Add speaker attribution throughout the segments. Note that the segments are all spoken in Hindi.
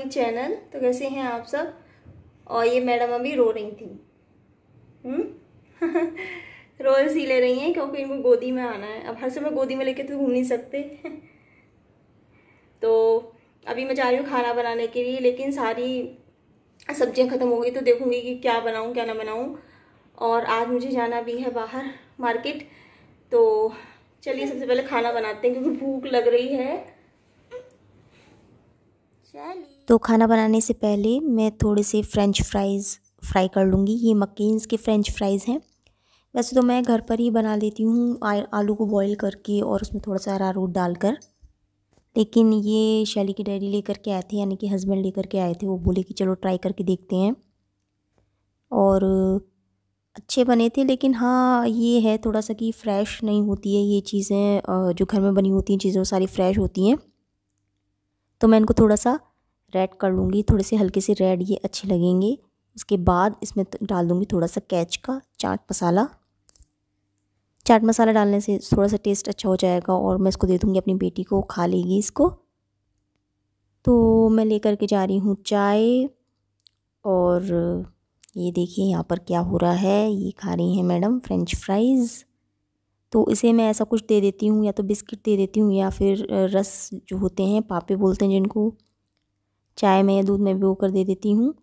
Speaker 1: माई चैनल तो कैसे हैं आप सब और ये मैडम अभी रो रही थी हम्म? रो सी ले रही हैं क्योंकि इनको गोदी में आना है अब हर समय गोदी में लेके तो घूम नहीं सकते तो अभी मैं जा रही हूँ खाना बनाने के लिए लेकिन सारी सब्जियाँ ख़त्म हो गई तो देखूँगी कि क्या बनाऊँ क्या ना बनाऊँ और आज मुझे जाना भी है बाहर मार्केट तो चलिए सबसे पहले खाना बनाते हैं क्योंकि भूख लग रही है तो खाना बनाने से पहले मैं थोड़े से फ़्रेंच फ्राइज़ फ्राई कर लूँगी ये मक्कीस के फ़्रेंच फ्राइज़ हैं वैसे तो मैं घर पर ही बना लेती हूँ आलू को बॉईल करके और उसमें थोड़ा सा डाल डालकर लेकिन ये शैली की डैडी लेकर के आए थे यानी कि हस्बैंड लेकर के आए थे वो बोले कि चलो ट्राई करके देखते हैं और अच्छे बने थे लेकिन हाँ ये है थोड़ा सा कि फ़्रेश नहीं होती है ये चीज़ें जो घर में बनी होती हैं चीज़ें वो सारी फ़्रेश होती हैं तो मैं इनको थोड़ा सा रेड कर लूँगी थोड़े से हल्के से रेड ये अच्छे लगेंगे उसके बाद इसमें डाल दूँगी थोड़ा सा कैच का चाट मसाला चाट मसाला डालने से थोड़ा सा टेस्ट अच्छा हो जाएगा और मैं इसको दे दूँगी अपनी बेटी को खा लेगी इसको तो मैं लेकर के जा रही हूँ चाय और ये देखिए यहाँ पर क्या हो रहा है ये खा रही हैं मैडम फ्रेंच फ्राइज़ तो इसे मैं ऐसा कुछ दे देती हूँ या तो बिस्किट दे देती हूँ या फिर रस जो होते हैं पापे बोलते हैं जिनको चाय में या दूध में भिगो कर दे देती हूँ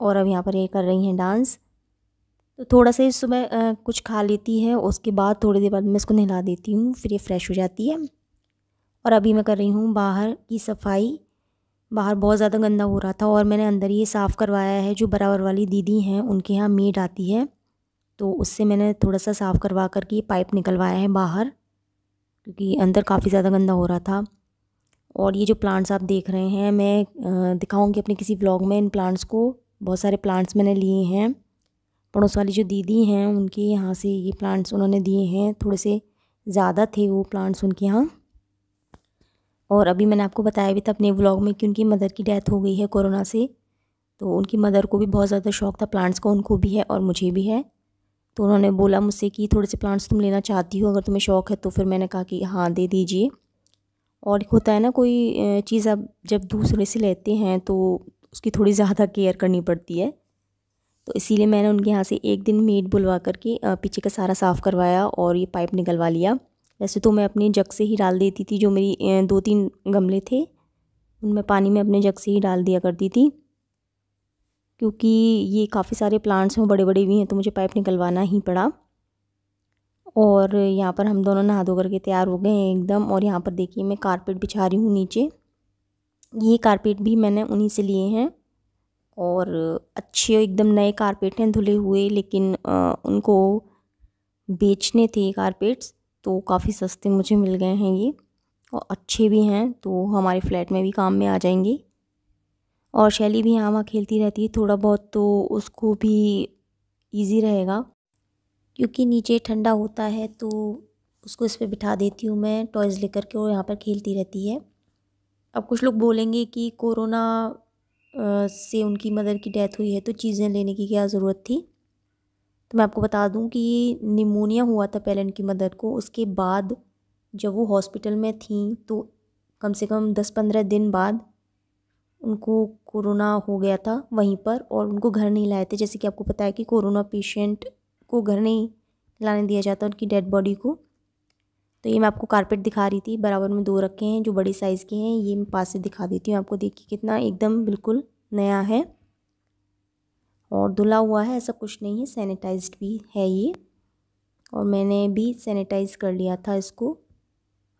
Speaker 1: और अब यहाँ पर ये कर रही हैं डांस तो थोड़ा सा सुबह कुछ खा लेती है उसके बाद थोड़ी देर बाद मैं इसको नहला देती हूँ फिर ये फ्रेश हो जाती है और अभी मैं कर रही हूँ बाहर की सफाई बाहर बहुत ज़्यादा गंदा हो रहा था और मैंने अंदर ये साफ़ करवाया है जो बराबर वाली दीदी हैं उनके यहाँ मेड आती है तो उससे मैंने थोड़ा सा साफ़ करवा कर के पाइप निकलवाया है बाहर क्योंकि अंदर काफ़ी ज़्यादा गंदा हो रहा था और ये जो प्लांट्स आप देख रहे हैं मैं दिखाऊंगी अपने किसी ब्लॉग में इन प्लांट्स को बहुत सारे प्लांट्स मैंने लिए हैं पड़ोस वाली जो दीदी हैं उनके यहाँ से ये प्लांट्स उन्होंने दिए हैं थोड़े से ज़्यादा थे वो प्लांट्स उनके यहाँ और अभी मैंने आपको बताया भी था अपने व्लॉग में कि उनकी मदर की डेथ हो गई है कोरोना से तो उनकी मदर को भी बहुत ज़्यादा शौक़ था प्लांट्स का उनको भी है और मुझे भी है तो उन्होंने बोला मुझसे कि थोड़े से प्लांट्स तुम लेना चाहती हो अगर तुम्हें शौक़ है तो फिर मैंने कहा कि हाँ दे दीजिए और एक होता है ना कोई चीज़ आप जब दूसरे से लेते हैं तो उसकी थोड़ी ज़्यादा केयर करनी पड़ती है तो इसीलिए मैंने उनके यहाँ से एक दिन मीट बुलवा करके पीछे का सारा साफ़ करवाया और ये पाइप निकलवा लिया वैसे तो मैं अपने जग से ही डाल देती थी जो मेरी दो तीन गमले थे उनमें पानी में अपने जग से ही डाल दिया करती थी क्योंकि ये काफ़ी सारे प्लांट्स हैं बड़े बड़े भी हैं तो मुझे पाइप निकलवाना ही पड़ा और यहाँ पर हम दोनों नहा धो करके तैयार हो गए हैं एकदम और यहाँ पर देखिए मैं कारपेट बिछा रही हूँ नीचे ये कारपेट भी मैंने उन्हीं से लिए हैं और अच्छे एकदम नए कारपेट हैं धुले हुए लेकिन आ, उनको बेचने थे कारपेट्स तो काफ़ी सस्ते मुझे मिल गए हैं ये और अच्छे भी हैं तो हमारे फ्लैट में भी काम में आ जाएंगे और शैली भी यहाँ वहाँ खेलती रहती है थोड़ा बहुत तो उसको भी ईजी रहेगा क्योंकि नीचे ठंडा होता है तो उसको इस पर बिठा देती हूँ मैं टॉयज़ लेकर के और यहाँ पर खेलती रहती है अब कुछ लोग बोलेंगे कि कोरोना से उनकी मदर की डेथ हुई है तो चीज़ें लेने की क्या ज़रूरत थी तो मैं आपको बता दूं कि निमोनिया हुआ था पहले उनकी मदर को उसके बाद जब वो हॉस्पिटल में थी तो कम से कम दस पंद्रह दिन बाद उनको कोरोना हो गया था वहीं पर और उनको घर नहीं लाए थे जैसे कि आपको पता है कि कोरोना पेशेंट को घर नहीं लाने दिया जाता उनकी डेड बॉडी को तो ये मैं आपको कारपेट दिखा रही थी बराबर में दो रखे हैं जो बड़ी साइज़ के हैं ये मैं पास से दिखा देती हूँ आपको देखिए कितना एकदम बिल्कुल नया है और धुला हुआ है ऐसा कुछ नहीं है सैनिटाइज भी है ये और मैंने भी सैनिटाइज़ कर लिया था इसको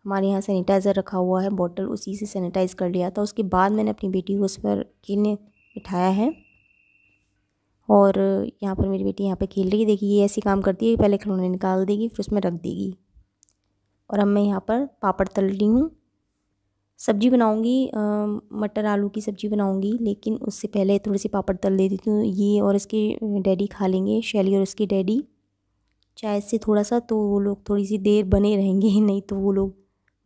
Speaker 1: हमारे यहाँ सैनिटाइज़र रखा हुआ है बॉटल उसी से सैनिटाइज़ कर लिया था उसके बाद मैंने अपनी बेटी को उस पर खेलने बिठाया है और यहाँ पर मेरी बेटी यहाँ पर खेल रही है देखिए ये ऐसे काम करती है पहले खिलौने निकाल देगी फिर उसमें रख देगी और अब मैं यहाँ पर पापड़ तल रही हूँ सब्जी बनाऊंगी मटर आलू की सब्जी बनाऊंगी लेकिन उससे पहले थोड़ी सी पापड़ तल देती हूँ ये और इसके डैडी खा लेंगे शैली और इसके डैडी चाय से थोड़ा सा तो वो लोग थोड़ी सी देर बने रहेंगे नहीं तो वो लोग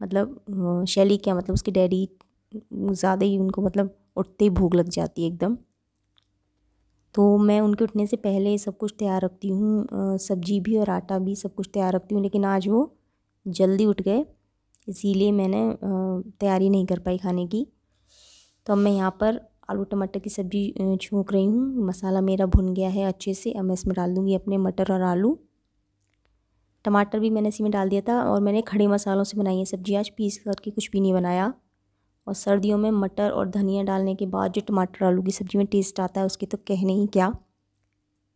Speaker 1: मतलब शैली क्या मतलब उसकी डैडी ज़्यादा ही उनको मतलब उठते ही भूख लग जाती है एकदम तो मैं उनके उठने से पहले सब कुछ तैयार रखती हूँ सब्जी भी और आटा भी सब कुछ तैयार रखती हूँ लेकिन आज वो जल्दी उठ गए इसीलिए मैंने तैयारी नहीं कर पाई खाने की तो अब मैं यहाँ पर आलू टमाटर की सब्ज़ी छूक रही हूँ मसाला मेरा भुन गया है अच्छे से अब मैं इसमें डाल दूँगी अपने मटर और आलू टमाटर भी मैंने इसी में डाल दिया था और मैंने खड़े मसालों से बनाई है सब्जी आज पीस करके कुछ भी नहीं बनाया और सर्दियों में मटर और धनिया डालने के बाद जो टमाटर आलू की सब्ज़ी में टेस्ट आता है उसकी तो कहने ही क्या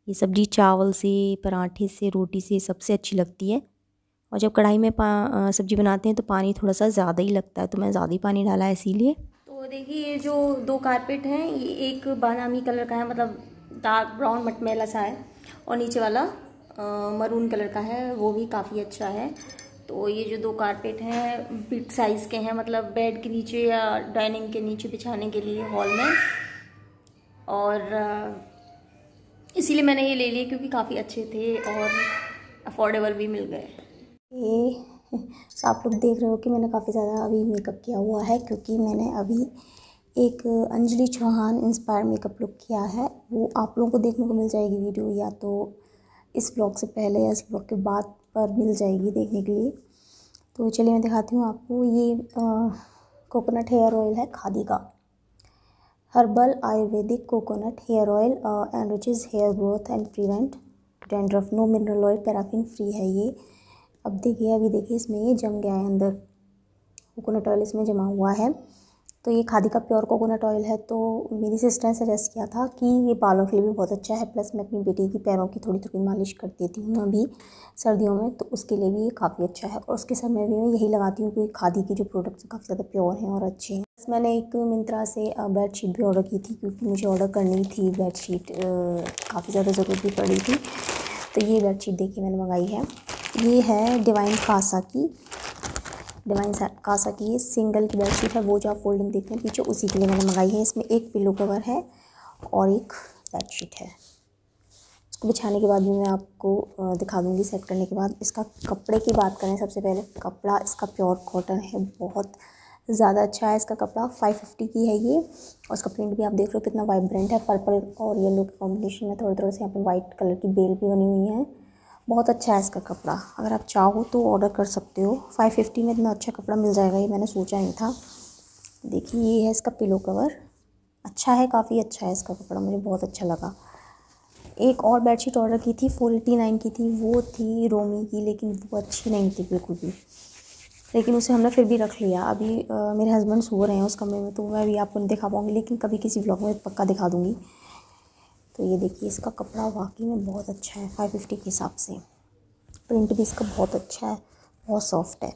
Speaker 1: ये सब्ज़ी चावल से पराठे से रोटी से सबसे अच्छी लगती है और जब कढ़ाई में सब्ज़ी बनाते हैं तो पानी थोड़ा सा ज़्यादा ही लगता है तो मैं ज़्यादा ही पानी डाला है इसीलिए तो देखिए ये जो दो कारपेट हैं ये एक बादामी कलर का है मतलब डार्क ब्राउन मटमेला सा है और नीचे वाला मरून कलर का है वो भी काफ़ी अच्छा है तो ये जो दो कारपेट हैं बिग साइज़ के हैं मतलब बेड के नीचे या डाइनिंग के नीचे बिछाने के लिए हॉल में और इसीलिए मैंने ये ले लिए क्योंकि काफ़ी अच्छे थे और अफोर्डेबल भी मिल गए ये आप लोग देख रहे हो कि मैंने काफ़ी ज़्यादा अभी मेकअप किया हुआ है क्योंकि मैंने अभी एक Anjali Chauhan inspire makeup look किया है वो आप लोगों को देखने को मिल जाएगी वीडियो या तो इस ब्लॉग से पहले या इस ब्लॉग के बाद पर मिल जाएगी देखने के लिए तो चलिए मैं दिखाती हूँ आपको ये कोकोनट हेयर ऑयल है खादी का herbal Ayurvedic coconut hair oil and which is hair growth and prevent dandruff no mineral oil paraffin free है ये अब देखिए अभी देखिए इसमें ये जम गया है अंदर कोकोनट ऑयल इसमें जमा हुआ है तो ये खादी का प्योर कोकोनट ऑयल है तो मेरी सिस्टर ने सजेस्ट किया था कि ये बालों के लिए भी बहुत अच्छा है प्लस मैं अपनी बेटी की पैरों की थोड़ी थोड़ी मालिश कर देती हूँ अभी सर्दियों में तो उसके लिए भी ये काफ़ी अच्छा है और उसके समय भी मैं यही लगाती हूँ कि खादी के जो प्रोडक्ट्स काफ़ी ज़्यादा प्योर हैं और अच्छे हैं बस मैंने एक मिंत्रा से बेड शीट भी ऑर्डर की थी क्योंकि मुझे ऑर्डर करनी थी बेड शीट काफ़ी ज़्यादा ज़रूरत भी पड़ी थी तो ये बेड शीट देखिए मैंने मंगाई है ये है डिवाइन कासा की डिवाइन कासा की सिंगल की बेडशीट है वो जो आप फोल्डिंग देखते हैं पीछे उसी के लिए मैंने मंगाई है इसमें एक पिलो कवर है और एक बेडशीट है इसको बिछाने के बाद भी मैं आपको दिखा दूँगी सेट करने के बाद इसका कपड़े की बात करें सबसे पहले कपड़ा इसका प्योर कॉटन है बहुत ज़्यादा अच्छा है इसका कपड़ा फाइव फिफ्टी की है ये और इसका प्रिंट भी आप देख रहे हो कितना वाइब्रेंट है पर्पल और येलो के कॉम्बिनेशन में थोड़े थोड़े से यहाँ पर वाइट कलर की बेल भी बनी हुई है बहुत अच्छा है इसका कपड़ा अगर आप चाहो तो ऑर्डर कर सकते हो फाइव फिफ्टी में इतना अच्छा कपड़ा मिल जाएगा ये मैंने सोचा नहीं था देखिए ये है इसका पिलो कवर अच्छा है काफ़ी अच्छा है इसका कपड़ा मुझे बहुत अच्छा लगा एक और बेडशीट ऑर्डर की थी फोर एटी नाइन की थी वो थी रोमी की लेकिन वो अच्छी नहीं थी बिल्कुल भी लेकिन उसे हमने फिर भी रख लिया अभी आ, मेरे हस्बैंड सो रहे हैं उस कमरे में तो मैं भी आपको नहीं दिखा पाऊँगी लेकिन कभी किसी ब्लॉग में पक्का दिखा दूँगी तो ये देखिए इसका कपड़ा वाकई में बहुत अच्छा है फाइव फिफ्टी के हिसाब से प्रिंट भी इसका बहुत अच्छा है बहुत सॉफ्ट है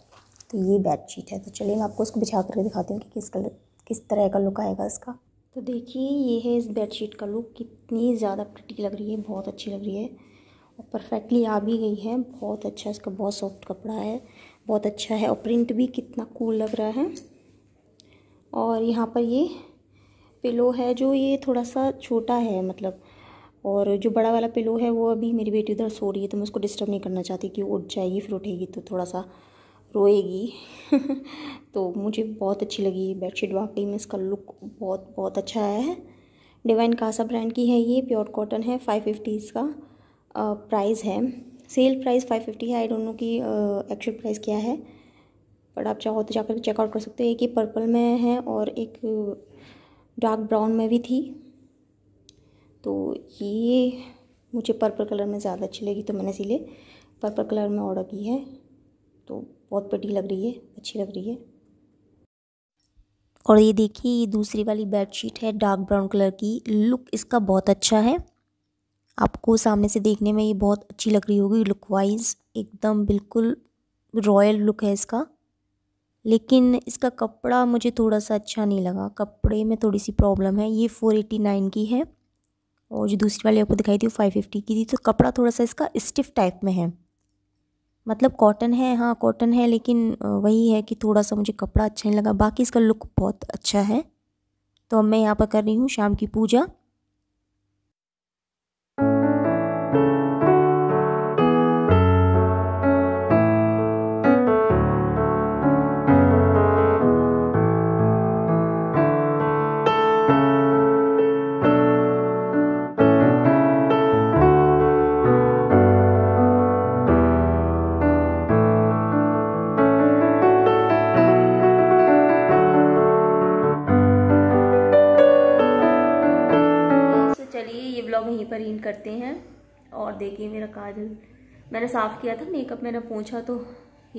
Speaker 1: तो ये बेड शीट है तो चलिए मैं आपको उसको बिछा करके दिखाती हूँ कि किस कलर किस तरह का लुक आएगा इसका तो देखिए ये है इस बेड शीट का लुक कितनी ज़्यादा प्रटी लग रही है बहुत अच्छी लग रही है और परफेक्टली आ भी गई है बहुत अच्छा इसका बहुत सॉफ्ट कपड़ा है बहुत अच्छा है और प्रिंट भी कितना कूल लग रहा है और यहाँ पर ये पिलो है जो ये थोड़ा सा छोटा है मतलब और जो बड़ा वाला पिलो है वो अभी मेरी बेटी उधर सो रही है तो मैं उसको डिस्टर्ब नहीं करना चाहती कि उठ जाएगी फिर उठेगी तो थोड़ा सा रोएगी तो मुझे बहुत अच्छी लगी बेडशीट वाकई में इसका लुक बहुत बहुत अच्छा आया है डिवाइन कासा ब्रांड की है ये प्योर कॉटन है फाइव फिफ्टी इसका प्राइस है सेल प्राइस फाइव फिफ्टी है आई डोंट नो कि एक्चुअल प्राइस क्या है बट आप चाहो तो जाकर चेकआउट कर सकते हो एक ही पर्पल में है और एक डार्क ब्राउन में भी थी तो ये मुझे पर्पल कलर में ज़्यादा अच्छी लगी तो मैंने इसीलिए पर्पल कलर में ऑर्डर की है तो बहुत पटी लग रही है अच्छी लग रही है और ये देखिए ये दूसरी वाली बेडशीट है डार्क ब्राउन कलर की लुक इसका बहुत अच्छा है आपको सामने से देखने में ये बहुत अच्छी लग रही होगी लुक वाइज एकदम बिल्कुल रॉयल लुक है इसका लेकिन इसका कपड़ा मुझे थोड़ा सा अच्छा नहीं लगा कपड़े में थोड़ी सी प्रॉब्लम है ये फ़ोर एटी नाइन की है और जो दूसरी वाली आपको दिखाई थी वो फाइव फिफ्टी की थी तो कपड़ा थोड़ा सा इसका स्टिफ टाइप में है मतलब कॉटन है हाँ कॉटन है लेकिन वही है कि थोड़ा सा मुझे कपड़ा अच्छा नहीं लगा बाकी इसका लुक बहुत अच्छा है तो अब मैं यहाँ पर कर रही हूँ शाम की पूजा करीन करते हैं और देखिए मेरा काजल मैंने साफ़ किया था मेकअप मैंने पूछा तो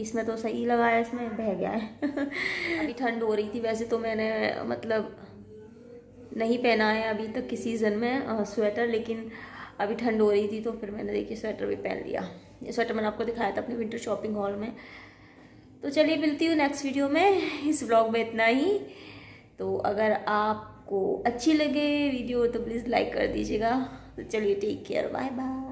Speaker 1: इसमें तो सही लगाया इसमें बह गया है अभी ठंड हो रही थी वैसे तो मैंने मतलब नहीं पहना है अभी तक किसी सीज़न में स्वेटर लेकिन अभी ठंड हो रही थी तो फिर मैंने देखिए स्वेटर भी पहन लिया ये स्वेटर मैंने आपको दिखाया था अपने विंटर शॉपिंग हॉल में तो चलिए मिलती हूँ नेक्स्ट वीडियो में इस ब्लॉग में इतना ही तो अगर आपको अच्छी लगे वीडियो तो प्लीज़ लाइक कर दीजिएगा So, till you take care. Bye bye.